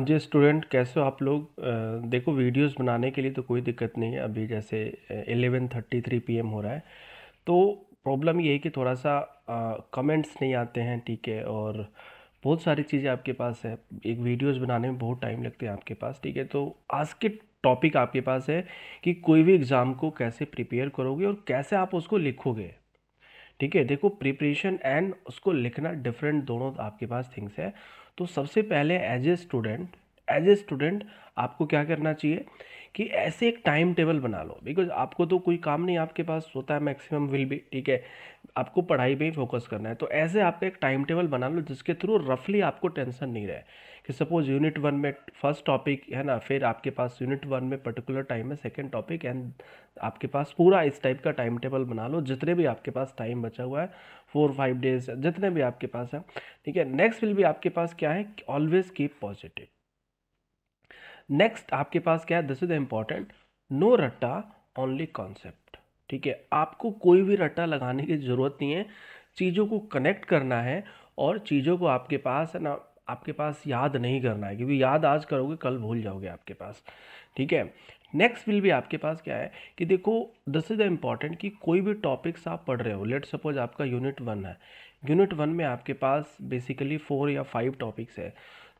हाँ जी स्टूडेंट कैसे हो आप लोग देखो वीडियोस बनाने के लिए तो कोई दिक्कत नहीं है अभी जैसे एलेवन थर्टी थ्री पी हो रहा है तो प्रॉब्लम ये है कि थोड़ा सा कमेंट्स नहीं आते हैं ठीक है और बहुत सारी चीज़ें आपके पास है एक वीडियोस बनाने में बहुत टाइम लगते हैं आपके पास ठीक है तो आज के टॉपिक आपके पास है कि कोई भी एग्ज़ाम को कैसे प्रिपेयर करोगे और कैसे आप उसको लिखोगे ठीक है देखो प्रिपरेशन एंड उसको लिखना डिफरेंट दोनों आपके पास थिंग्स है तो सबसे पहले as a student as a student आपको क्या करना चाहिए कि ऐसे एक टाइम टेबल बना लो बिकॉज आपको तो कोई काम नहीं आपके पास होता है मैक्सिमम विल भी ठीक है आपको पढ़ाई पे ही फोकस करना है तो ऐसे आप एक टाइम टेबल बना लो जिसके थ्रू रफली आपको टेंशन नहीं रहे कि सपोज यूनिट वन में फर्स्ट टॉपिक है ना फिर आपके पास यूनिट वन में पर्टिकुलर टाइम है सेकेंड टॉपिक एंड आपके पास पूरा इस टाइप का टाइम टेबल बना लो जितने भी आपके पास टाइम बचा हुआ है फोर फाइव डेज जितने भी आपके पास है ठीक है नेक्स्ट विल भी आपके पास क्या है ऑलवेज कीप पॉजिटिव नेक्स्ट आपके पास क्या है दिस इज इंपॉर्टेंट नो रट्टा ओनली कॉन्सेप्ट ठीक है आपको कोई भी रट्टा लगाने की ज़रूरत नहीं है चीज़ों को कनेक्ट करना है और चीज़ों को आपके पास है ना आपके पास याद नहीं करना है क्योंकि याद आज करोगे कल भूल जाओगे आपके पास ठीक है नेक्स्ट विल भी आपके पास क्या है कि देखो दिस इज़ द इम्पॉर्टेंट कि कोई भी टॉपिक्स आप पढ़ रहे हो लेट सपोज आपका यूनिट वन है यूनिट वन में आपके पास बेसिकली फोर या फाइव टॉपिक्स है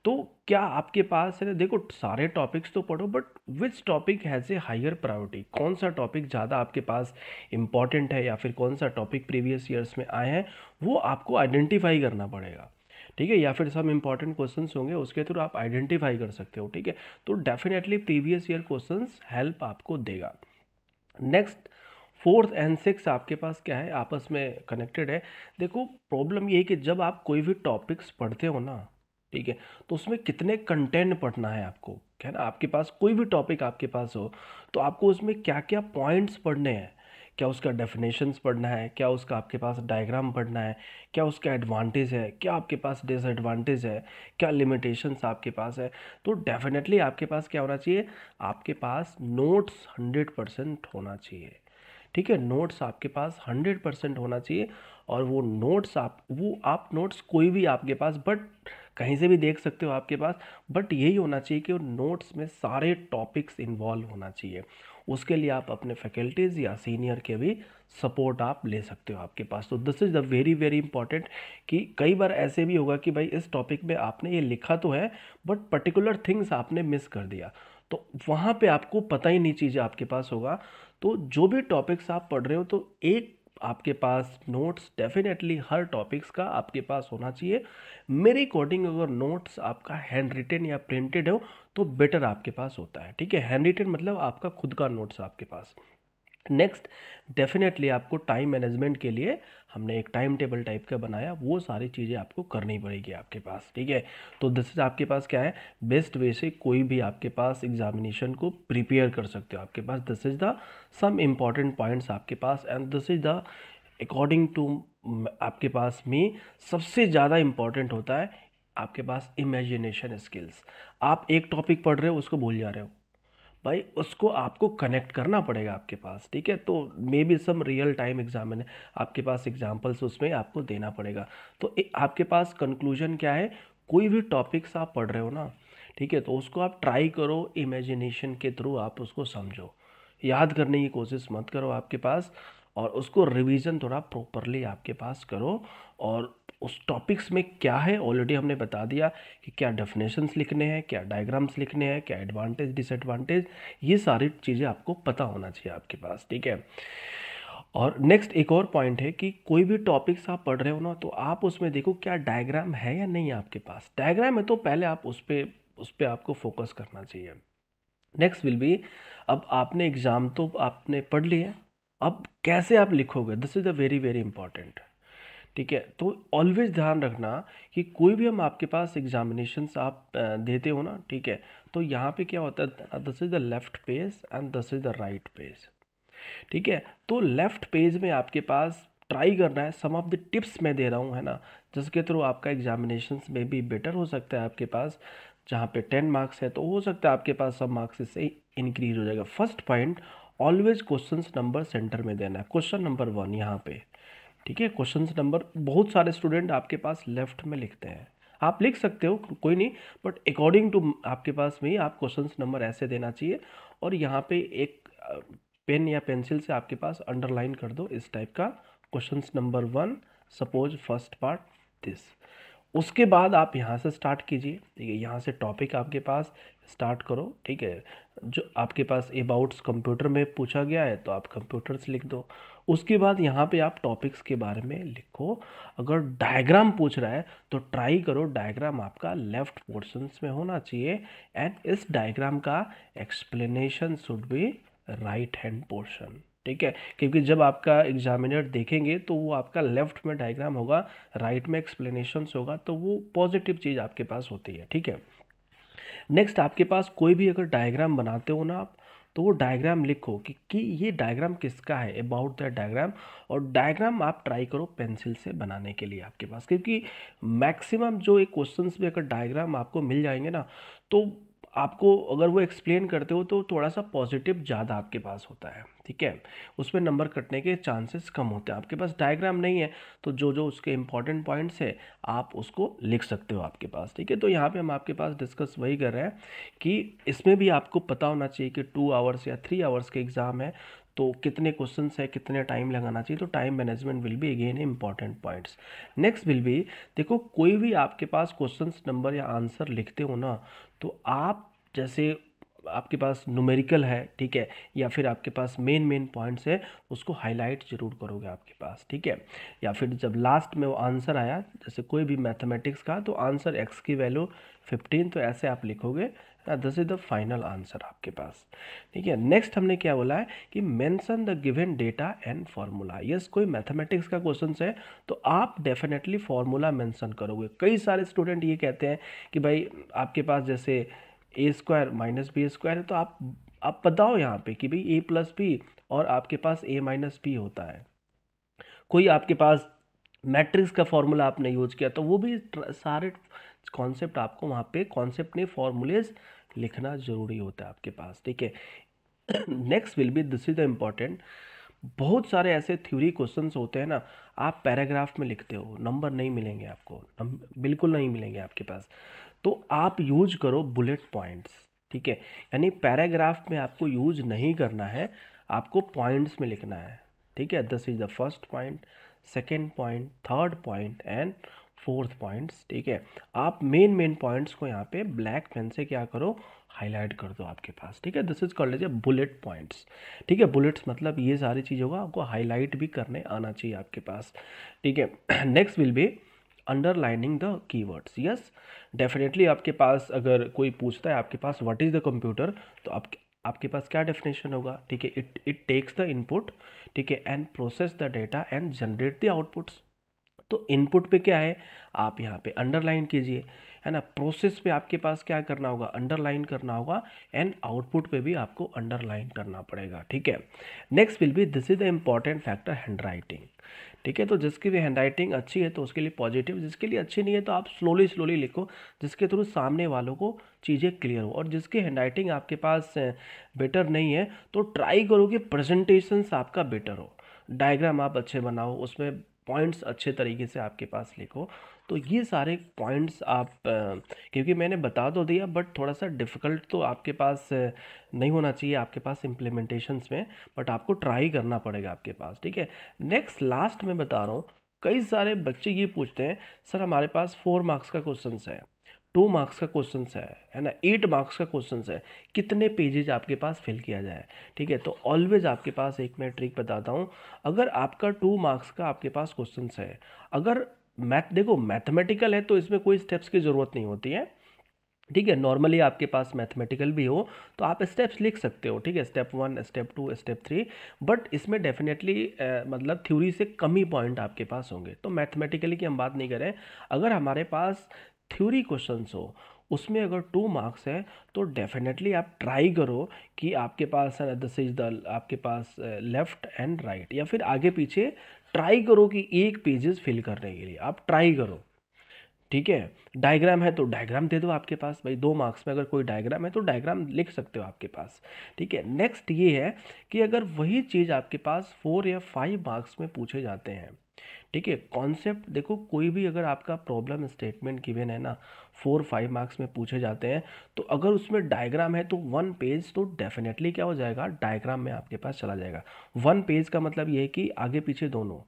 तो क्या आपके पास है देखो सारे टॉपिक्स तो पढ़ो but which topic has a higher priority कौन सा टॉपिक ज़्यादा आपके पास इंपॉर्टेंट है या फिर कौन सा टॉपिक प्रीवियस ईयर्स में आए हैं वो आपको आइडेंटिफाई करना पड़ेगा ठीक है या फिर सब इंपॉर्टेंट क्वेश्चन होंगे उसके थ्रू आप आइडेंटिफाई कर सकते हो ठीक है तो definitely previous year question help आपको देगा नेक्स्ट फोर्थ एंड सिक्स आपके पास क्या है आपस में कनेक्टेड है देखो प्रॉब्लम ये है कि जब आप कोई भी टॉपिक्स पढ़ते हो ना ठीक है तो उसमें कितने कंटेंट पढ़ना है आपको है ना आपके पास कोई भी टॉपिक आपके पास हो तो आपको उसमें क्या क्या पॉइंट्स पढ़ने हैं क्या उसका डेफिनेशंस पढ़ना है क्या उसका आपके पास डायग्राम पढ़ना है क्या उसका एडवांटेज है क्या आपके पास डिसएडवांटेज है क्या लिमिटेशंस आपके पास है तो डेफिनेटली आपके पास क्या होना चाहिए आपके पास नोट्स हंड्रेड परसेंट होना चाहिए ठीक है नोट्स आपके पास हंड्रेड परसेंट होना चाहिए और वो नोट्स आप वो आप नोट्स कोई भी आपके पास बट कहीं से भी देख सकते हो आपके पास बट यही होना चाहिए कि नोट्स में सारे टॉपिक्स इन्वॉल्व होना चाहिए उसके लिए आप अपने फैकल्टीज़ या सीनियर के भी सपोर्ट आप ले सकते हो आपके पास तो this is the very very important कि कई बार ऐसे भी होगा कि भाई इस टॉपिक में आपने ये लिखा तो है बट पर्टिकुलर थिंग्स आपने मिस कर दिया तो वहाँ पे आपको पता ही नहीं चीज़ आपके पास होगा तो जो भी टॉपिक्स आप पढ़ रहे हो तो एक आपके पास नोट्स डेफिनेटली हर टॉपिक्स का आपके पास होना चाहिए मेरे अकॉर्डिंग अगर नोट्स आपका हैंड रिटन या प्रिंटेड हो तो बेटर आपके पास होता है ठीक है हैंड रिटन मतलब आपका खुद का नोट्स आपके पास नेक्स्ट डेफिनेटली आपको टाइम मैनेजमेंट के लिए हमने एक टाइम टेबल टाइप का बनाया वो सारी चीज़ें आपको करनी पड़ेगी आपके पास ठीक है तो दिस इज़ आपके पास क्या है बेस्ट वे से कोई भी आपके पास एग्जामिनेशन को प्रिपेयर कर सकते हो आपके पास this is the some important points आपके पास and this is the according to आपके पास में सबसे ज़्यादा इम्पॉर्टेंट होता है आपके पास इमेजिनेशन स्किल्स आप एक टॉपिक पढ़ रहे हो उसको भूल जा रहे हो भाई उसको आपको कनेक्ट करना पड़ेगा आपके पास ठीक है तो maybe some real time examine आपके पास एग्जाम्पल्स उसमें आपको देना पड़ेगा तो ए, आपके पास कंक्लूजन क्या है कोई भी टॉपिक्स आप पढ़ रहे हो ना ठीक है तो उसको आप ट्राई करो इमेजिनेशन के थ्रू आप उसको समझो याद करने की कोशिश मत करो आपके पास और उसको रिवीजन थोड़ा प्रॉपरली आपके पास करो और उस टॉपिक्स में क्या है ऑलरेडी हमने बता दिया कि क्या डेफिनेशंस लिखने हैं क्या डायग्राम्स लिखने हैं क्या एडवांटेज डिसएडवांटेज ये सारी चीज़ें आपको पता होना चाहिए आपके पास ठीक है और नेक्स्ट एक और पॉइंट है कि कोई भी टॉपिक्स आप पढ़ रहे हो ना तो आप उसमें देखो क्या डायग्राम है या नहीं आपके पास डायग्राम है तो पहले आप उस पर उस पर आपको फोकस करना चाहिए नेक्स्ट विल बी अब आपने एग्ज़ाम तो आपने पढ़ लिया अब कैसे आप लिखोगे this is a very very important ठीक है तो ऑलवेज़ ध्यान रखना कि कोई भी हम आपके पास एग्जामिनेशन आप देते हो ना ठीक है तो यहाँ पे क्या होता है this is the left page and this is the right page ठीक है तो लेफ्ट पेज में आपके पास ट्राई करना है सम ऑफ द टिप्स मैं दे रहा हूँ है ना जिसके थ्रू आपका एग्जामिनेशन में भी बेटर हो सकता है आपके पास जहाँ पे टेन मार्क्स है तो हो सकता है आपके पास सब मार्क्स इससे इंक्रीज हो जाएगा first point always question number centre में देना है क्वेश्चन नंबर वन यहाँ पे ठीक है क्वेश्चन नंबर बहुत सारे स्टूडेंट आपके पास लेफ्ट में लिखते हैं आप लिख सकते हो कोई नहीं बट अकॉर्डिंग टू आपके पास में आप क्वेश्चन नंबर ऐसे देना चाहिए और यहाँ पे एक पेन या पेंसिल से आपके पास अंडरलाइन कर दो इस टाइप का question number one suppose first part this उसके बाद आप यहाँ से स्टार्ट कीजिए ठीक है यहाँ से टॉपिक आपके पास स्टार्ट करो ठीक है जो आपके पास अबाउट्स कंप्यूटर में पूछा गया है तो आप कंप्यूटर्स लिख दो उसके बाद यहाँ पे आप टॉपिक्स के बारे में लिखो अगर डायग्राम पूछ रहा है तो ट्राई करो डायग्राम आपका लेफ्ट पोर्शन में होना चाहिए एंड इस डायग्राम का explanation should be right hand portion ठीक है क्योंकि जब आपका एग्जामिनर देखेंगे तो वो आपका लेफ्ट में डायग्राम होगा राइट में एक्सप्लेनेशन होगा तो वो पॉजिटिव चीज़ आपके पास होती है ठीक है नेक्स्ट आपके पास कोई भी अगर डायग्राम बनाते हो ना आप तो वो डायग्राम लिखो कि, कि ये डायग्राम किसका है अबाउट दैट डायग्राम और डायग्राम आप ट्राई करो पेंसिल से बनाने के लिए आपके पास क्योंकि मैक्सिमम जो एक क्वेश्चंस में अगर डायग्राम आपको मिल जाएंगे ना तो आपको अगर वो एक्सप्लेन करते हो तो थोड़ा सा पॉजिटिव ज़्यादा आपके पास होता है ठीक है उसमें नंबर कटने के चांसेस कम होते हैं आपके पास डायग्राम नहीं है तो जो जो उसके इंपॉर्टेंट पॉइंट्स है आप उसको लिख सकते हो आपके पास ठीक है तो यहाँ पे हम आपके पास डिस्कस वही कर रहे हैं कि इसमें भी आपको पता होना चाहिए कि टू आवर्स या थ्री आवर्स के एग्ज़ाम है तो कितने क्वेश्चन है कितने टाइम लगाना चाहिए तो time management will be again important points next will be देखो कोई भी आपके पास क्वेश्चन नंबर या आंसर लिखते हो ना तो आप जैसे आपके पास न्यूमेरिकल है ठीक है या फिर आपके पास मेन मेन पॉइंट्स है उसको हाईलाइट जरूर करोगे आपके पास ठीक है या फिर जब लास्ट में वो आंसर आया जैसे कोई भी मैथमेटिक्स का तो आंसर एक्स की वैल्यू फिफ्टीन तो ऐसे आप लिखोगे this is the final answer आपके पास ठीक है नेक्स्ट हमने क्या बोला है कि mention the given data and formula yes कोई मैथमेटिक्स का क्वेश्चन है तो आप डेफिनेटली फार्मूला मेंशन करोगे कई सारे स्टूडेंट ये कहते हैं कि भाई आपके पास जैसे A square minus B square है तो आप आप बताओ यहाँ पे कि भाई ए प्लस बी और आपके पास ए माइनस बी होता है कोई आपके पास मैट्रिक्स का फॉर्मूला आपने यूज किया तो वो भी सारे कॉन्सेप्ट आपको वहाँ पे कॉन्सेप्ट नहीं फॉर्मूलेज लिखना ज़रूरी होता है आपके पास ठीक है next will be this is the important बहुत सारे ऐसे थ्योरी क्वेश्चन होते हैं ना आप पैराग्राफ में लिखते हो नंबर नहीं मिलेंगे आपको बिल्कुल नहीं मिलेंगे आपके पास तो आप यूज करो बुलेट पॉइंट्स ठीक है यानी पैराग्राफ में आपको यूज नहीं करना है आपको पॉइंट्स में लिखना है ठीक है this is the first point second point third point and fourth points ठीक है आप मेन मेन पॉइंट्स को यहाँ पे ब्लैक पेन से क्या करो हाईलाइट कर दो आपके पास ठीक है this is called as a bullet points ठीक है बुलेट्स मतलब ये सारी चीज़ होगा आपको हाईलाइट भी करने आना चाहिए आपके पास ठीक है next will be underlining the keywords yes definitely आपके पास अगर कोई पूछता है आपके पास व्हाट इज़ द कंप्यूटर तो आप आपके पास क्या डेफिनेशन होगा ठीक है it it takes the input ठीक है and process the data and generate the outputs तो इनपुट पे क्या है आप यहाँ पे अंडरलाइन कीजिए है ना प्रोसेस पे आपके पास क्या करना होगा अंडरलाइन करना होगा एंड आउटपुट पे भी आपको अंडरलाइन करना पड़ेगा ठीक है next will be this is the important factor handwriting ठीक है तो जिसकी भी हैंड राइटिंग अच्छी है तो उसके लिए पॉजिटिव जिसके लिए अच्छी नहीं है तो आप स्लोली स्लोली लिखो जिसके थ्रू सामने वालों को चीज़ें क्लियर हो और जिसकी हैंड राइटिंग आपके पास बेटर नहीं है तो ट्राई करो कि प्रेजेंटेशंस आपका बेटर हो डायग्राम आप अच्छे बनाओ उसमें पॉइंट्स अच्छे तरीके से आपके पास लिखो तो ये सारे पॉइंट्स आप क्योंकि मैंने बता तो दिया बट थोड़ा सा डिफ़िकल्ट तो आपके पास नहीं होना चाहिए आपके पास इम्प्लीमेंटेशंस में बट आपको ट्राई करना पड़ेगा आपके पास ठीक है नेक्स्ट लास्ट में बता रहा हूँ कई सारे बच्चे ये पूछते हैं सर हमारे पास फोर मार्क्स का क्वेश्चन है टू मार्क्स का क्वेश्चन है है ना एट मार्क्स का क्वेश्चन है कितने पेजेज आपके पास फिल किया जाए ठीक है तो ऑलवेज आपके पास एक मैं ट्रिक बताता हूँ अगर आपका टू मार्क्स का आपके पास क्वेश्चन है अगर मैथ देखो मैथमेटिकल है तो इसमें कोई स्टेप्स की ज़रूरत नहीं होती है ठीक है नॉर्मली आपके पास मैथमेटिकल भी हो तो आप स्टेप्स लिख सकते हो ठीक है step one step two step three but इसमें डेफिनेटली मतलब थ्योरी से कमी पॉइंट आपके पास होंगे तो मैथमेटिकली की हम बात नहीं करें अगर हमारे पास थ्योरी क्वेश्चंस हो उसमें अगर टू मार्क्स है तो डेफिनेटली आप ट्राई करो कि आपके पास है दस इज द आपके पास लेफ़्ट एंड राइट या फिर आगे पीछे ट्राई करो कि एक पेजेस फिल करने के लिए आप ट्राई करो ठीक है डायग्राम है तो डायग्राम दे दो आपके पास भाई दो मार्क्स में अगर कोई डायग्राम है तो डायग्राम लिख सकते हो आपके पास ठीक है नेक्स्ट ये है कि अगर वही चीज़ आपके पास फोर या फाइव मार्क्स में पूछे जाते हैं ठीक है कॉन्सेप्ट देखो कोई भी अगर आपका प्रॉब्लम स्टेटमेंट गिवेन है ना फोर फाइव मार्क्स में पूछे जाते हैं तो अगर उसमें डायग्राम है तो वन पेज तो डेफिनेटली क्या हो जाएगा डायग्राम में आपके पास चला जाएगा वन पेज का मतलब ये है कि आगे पीछे दोनों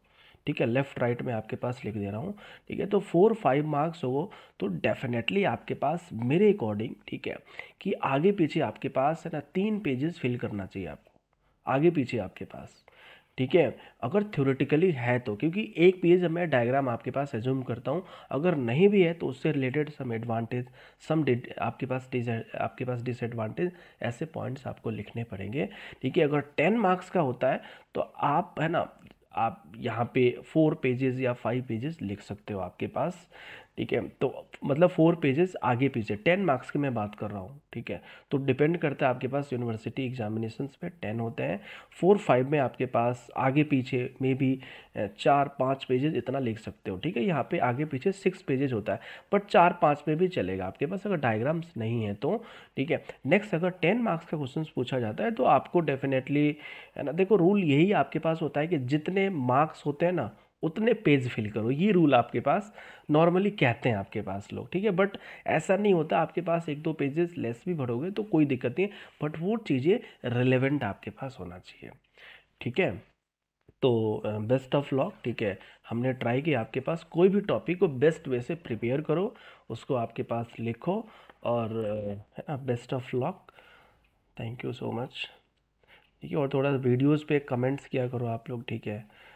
ठीक है लेफ्ट राइट में आपके पास लिख दे रहा हूँ ठीक है तो फोर फाइव मार्क्स हो तो डेफिनेटली आपके पास मेरे अकॉर्डिंग ठीक है कि आगे पीछे आपके पास है ना तीन पेजेस फिल करना चाहिए आपको आगे पीछे आपके पास ठीक है अगर थ्योरेटिकली है तो क्योंकि एक पेज मैं डायग्राम आपके पास एज्यूम करता हूँ अगर नहीं भी है तो उससे रिलेटेड सम एडवांटेज सम आपके पास आपके पास डिसएडवांटेज ऐसे पॉइंट्स आपको लिखने पड़ेंगे ठीक है अगर टेन मार्क्स का होता है तो आप है ना आप यहाँ पे फोर पेजेस या फाइव पेजेस लिख सकते हो आपके पास ठीक है तो मतलब फोर पेजेस आगे पीछे टेन मार्क्स की मैं बात कर रहा हूँ ठीक है तो डिपेंड करता है आपके पास यूनिवर्सिटी एग्जामिनेशन पे टेन होते हैं फोर फाइव में आपके पास आगे पीछे मे भी चार पाँच पेजेस इतना लिख सकते हो ठीक है यहाँ पे आगे पीछे सिक्स पेजेज होता है बट चार पाँच में भी चलेगा आपके पास अगर डायग्राम्स नहीं है तो ठीक है नेक्स्ट अगर टेन मार्क्स का क्वेश्चन पूछा जाता है तो आपको डेफिनेटली है ना देखो रूल यही आपके पास होता है कि जितने मार्क्स होते हैं ना उतने पेज फिल करो ये रूल आपके पास नॉर्मली कहते हैं आपके पास लोग ठीक है बट ऐसा नहीं होता आपके पास एक दो पेजेस लेस भी भरोगे तो कोई दिक्कत नहीं बट वो चीज़ें रिलेवेंट आपके पास होना चाहिए ठीक है तो बेस्ट ऑफ लॉक ठीक है हमने ट्राई किया आपके पास कोई भी टॉपिक को बेस्ट वे से प्रिपेयर करो उसको आपके पास लिखो और है ना best of luck thank you so much ठीक है और थोड़ा वीडियोज़ पे कमेंट्स किया करो आप लोग ठीक है